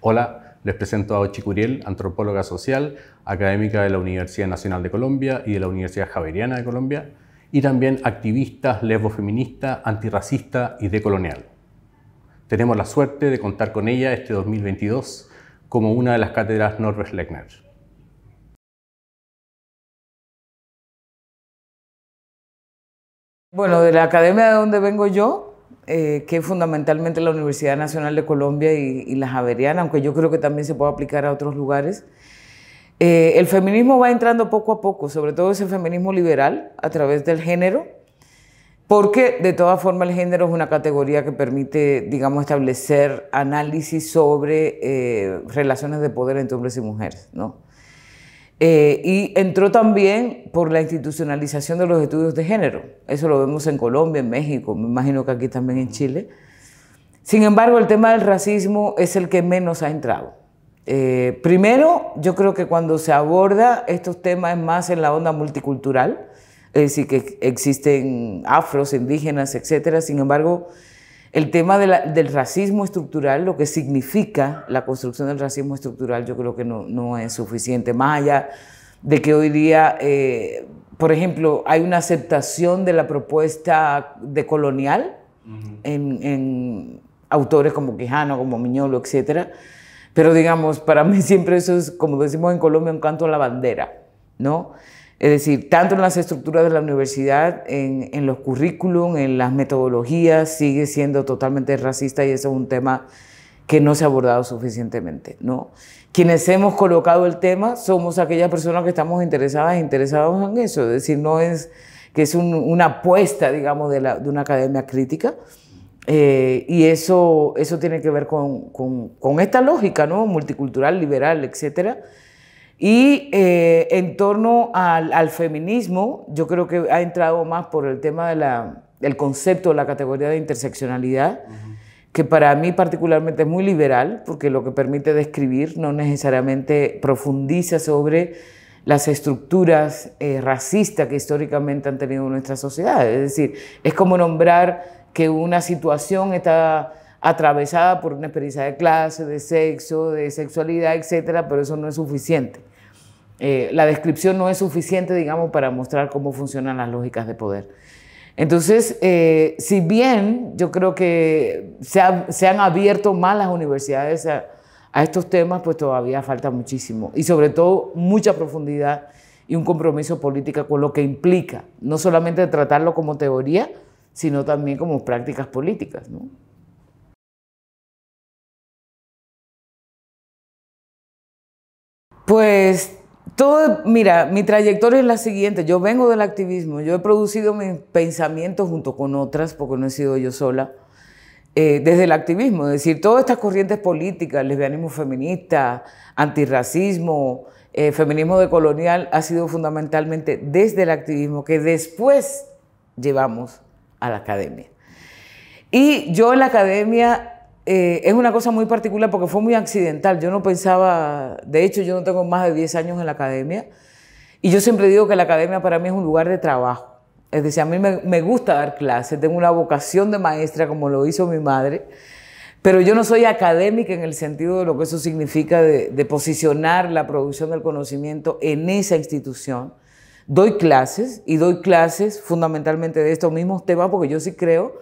Hola, les presento a Ochi Curiel, antropóloga social, académica de la Universidad Nacional de Colombia y de la Universidad Javeriana de Colombia, y también activista, lesbofeminista, antirracista y decolonial. Tenemos la suerte de contar con ella este 2022 como una de las cátedras Norbert Lechner. Bueno, de la academia de donde vengo yo, eh, que fundamentalmente la Universidad Nacional de Colombia y, la Javeriana, aunque yo creo que también se puede aplicar a otros lugares. Eh, el feminismo va entrando poco a poco, sobre todo ese feminismo liberal a través del género, porque de todas formas el género es una categoría que permite, digamos, establecer análisis sobre eh, relaciones de poder entre hombres y mujeres, ¿no? Eh, y entró también por la institucionalización de los estudios de género. Eso lo vemos en Colombia, en México, me imagino que aquí también en Chile. Sin embargo, el tema del racismo es el que menos ha entrado. Eh, primero, yo creo que cuando se aborda estos temas es más en la onda multicultural, es decir, que existen afros, indígenas, etcétera. Sin embargo, el tema del racismo estructural, lo que significa la construcción del racismo estructural, yo creo que no, es suficiente. Más allá de que hoy día, eh, por ejemplo, hay una aceptación de la propuesta de colonial en, en, autores como Quijano, como Miñolo, etc. Pero digamos, para mí siempre eso es, como decimos en Colombia, un canto a la bandera, ¿no? Es decir, tanto en las estructuras de la universidad, en, los currículum, en las metodologías, sigue siendo totalmente racista y eso es un tema que no se ha abordado suficientemente. ¿no? Quienes hemos colocado el tema somos aquellas personas que estamos interesadas e interesados en eso. Es decir, no es que es una apuesta, digamos, de, una academia crítica. Eh, y eso, eso tiene que ver con, esta lógica, ¿no? Multicultural, liberal, etcétera y eh, en torno al, feminismo, yo creo que ha entrado más por el tema del concepto de la categoría de interseccionalidad, que para mí particularmente es muy liberal, porque lo que permite describir no necesariamente profundiza sobre las estructuras eh, racistas que históricamente han tenido nuestra sociedad. Es decir, es como nombrar que una situación está atravesada por una experiencia de clase, de sexo, de sexualidad, etcétera, pero eso no es suficiente. Eh, la descripción no es suficiente, digamos, para mostrar cómo funcionan las lógicas de poder. Entonces, eh, si bien yo creo que se, han abierto más las universidades a, estos temas, pues todavía falta muchísimo. Y sobre todo, mucha profundidad y un compromiso político con lo que implica, no solamente tratarlo como teoría, sino también como prácticas políticas. Pues todo, mira, mi trayectoria es la siguiente. Yo vengo del activismo. Yo he producido mis pensamientos junto con otras, porque no he sido yo sola, eh, desde el activismo. Es decir, todas estas corrientes políticas, lesbianismo feminista, antirracismo, eh, feminismo decolonial, ha sido fundamentalmente desde el activismo que después llevamos a la academia. Y yo en la academia eh, es una cosa muy particular porque fue muy accidental. Yo no pensaba, de hecho yo no tengo más de 10 años en la academia y yo siempre digo que la academia para mí es un lugar de trabajo. Es decir, a mí me, gusta dar clases, tengo una vocación de maestra como lo hizo mi madre, pero yo no soy académica en el sentido de lo que eso significa de posicionar la producción del conocimiento en esa institución. Doy clases y doy clases fundamentalmente de estos mismos temas porque yo sí creo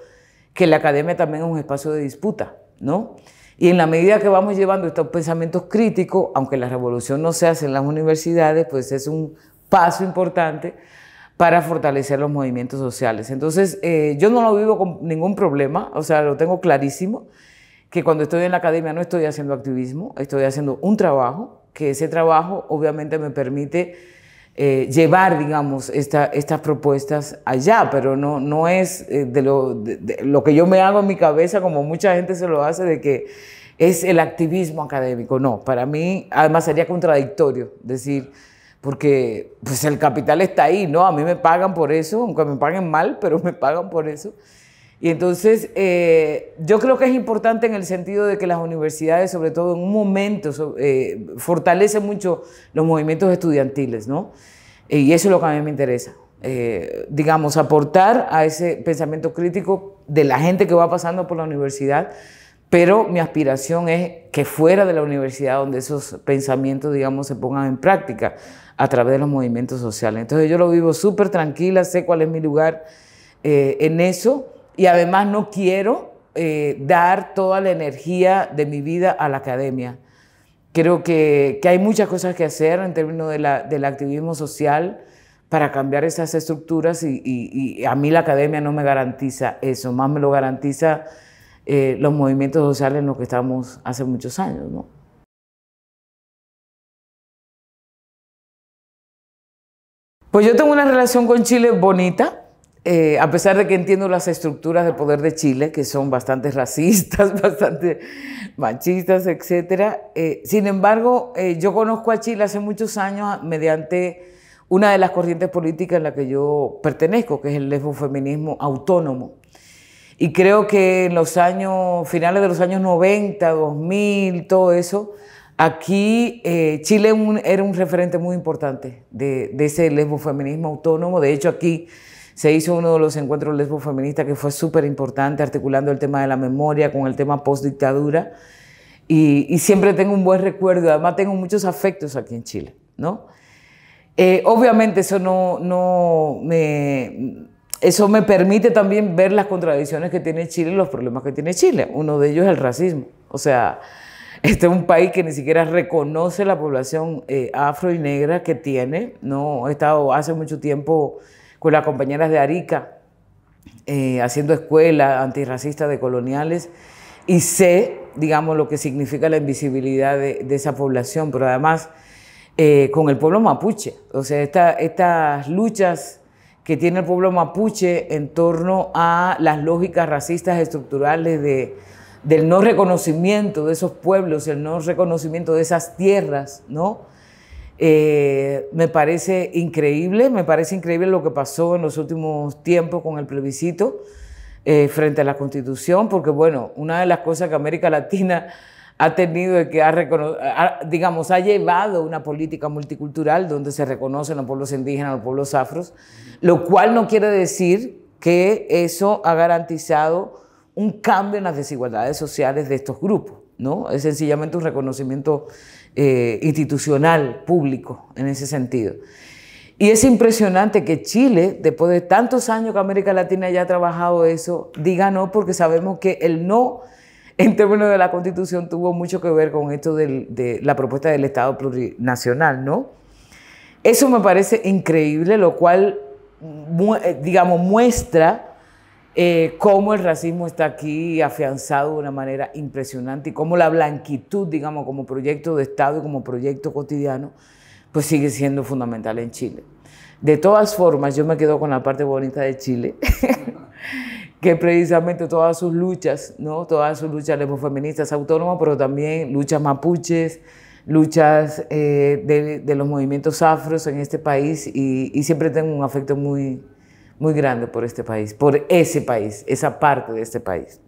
que la academia también es un espacio de disputa ¿no? Y en la medida que vamos llevando estos pensamientos críticos, aunque la revolución no se hace en las universidades, pues es un paso importante para fortalecer los movimientos sociales. Entonces, eh, yo no lo vivo con ningún problema, o sea, lo tengo clarísimo, que cuando estoy en la academia no estoy haciendo activismo, estoy haciendo un trabajo, que ese trabajo obviamente me permite eh, llevar, digamos, estas propuestas allá, pero no, no es eh, de, lo, lo que yo me hago en mi cabeza, como mucha gente se lo hace, de que es el activismo académico. No, para mí, además sería contradictorio decir, porque pues el capital está ahí, ¿no? A mí me pagan por eso, aunque me paguen mal, pero me pagan por eso. Y entonces eh, yo creo que es importante en el sentido de que las universidades, sobre todo en un momento, eh, fortalecen mucho los movimientos estudiantiles, ¿no? Eh, y eso es lo que a mí me interesa. Eh, digamos, aportar a ese pensamiento crítico de la gente que va pasando por la universidad, pero mi aspiración es que fuera de la universidad donde esos pensamientos, digamos, se pongan en práctica a través de los movimientos sociales. Entonces yo lo vivo súper tranquila, sé cuál es mi lugar en eso y además no quiero eh, dar toda la energía de mi vida a la academia. Creo que, hay muchas cosas que hacer en términos del activismo social para cambiar esas estructuras y, y, a mí la academia no me garantiza eso, más me lo garantiza eh, los movimientos sociales en los que estamos hace muchos años. Pues yo tengo una relación con Chile bonita, eh, a pesar de que entiendo las estructuras de poder de Chile, que son bastante racistas, bastante machistas, etc., eh, sin embargo, eh, yo conozco a Chile hace muchos años mediante una de las corrientes políticas en la que yo pertenezco, que es el lesbofeminismo autónomo. Y creo que en los años, finales de los años 90, 2000, todo eso, Aquí Chile era un referente muy importante de, de ese lesbofeminismo autónomo. De hecho, aquí se hizo uno de los encuentros lesbo-feministas que fue súper importante, articulando el tema de la memoria con el tema post-dictadura. Y, siempre tengo un buen recuerdo. Además, tengo muchos afectos aquí en Chile, ¿no? Eh, obviamente, eso no, no me eso me permite también ver las contradicciones que tiene Chile y los problemas que tiene Chile. Uno de ellos es el racismo. O sea, este es un país que ni siquiera reconoce la población eh, afro y negra que tiene. No he estado hace mucho tiempo con las compañeras de Arica, eh, haciendo escuela antirracista de coloniales, y sé, digamos, lo que significa la invisibilidad de, esa población, pero además eh, con el pueblo mapuche. O sea, estas luchas que tiene el pueblo mapuche en torno a las lógicas racistas estructurales de, del no reconocimiento de esos pueblos, el no reconocimiento de esas tierras, ¿no? Eh, me parece increíble, me parece increíble lo que pasó en los últimos tiempos con el plebiscito eh, frente a la Constitución, porque bueno, una de las cosas que América Latina ha tenido es que ha, digamos, ha llevado una política multicultural donde se reconocen los pueblos indígenas, los pueblos afros, lo cual no quiere decir que eso ha garantizado un cambio en las desigualdades sociales de estos grupos. Es sencillamente un reconocimiento eh, institucional, público, en ese sentido. Y es impresionante que Chile, después de tantos años que América Latina haya ha trabajado eso, diga no, porque sabemos que el no en términos de la Constitución tuvo mucho que ver con esto de la propuesta del Estado plurinacional, ¿no? Eso me parece increíble, lo cual, eh, digamos, muestra eh, cómo el racismo está aquí afianzado de una manera impresionante y cómo la blanquitud, digamos, como proyecto de Estado y como proyecto cotidiano, pues sigue siendo fundamental en Chile. De todas formas, yo me quedo con la parte bonita de Chile, que precisamente todas sus luchas, ¿no? todas sus luchas feministas, autónomas, pero también luchas mapuches, luchas eh, de, los movimientos afros en este país y, y siempre tengo un afecto muy, muy grande por este país, por ese país, esa parte de este país.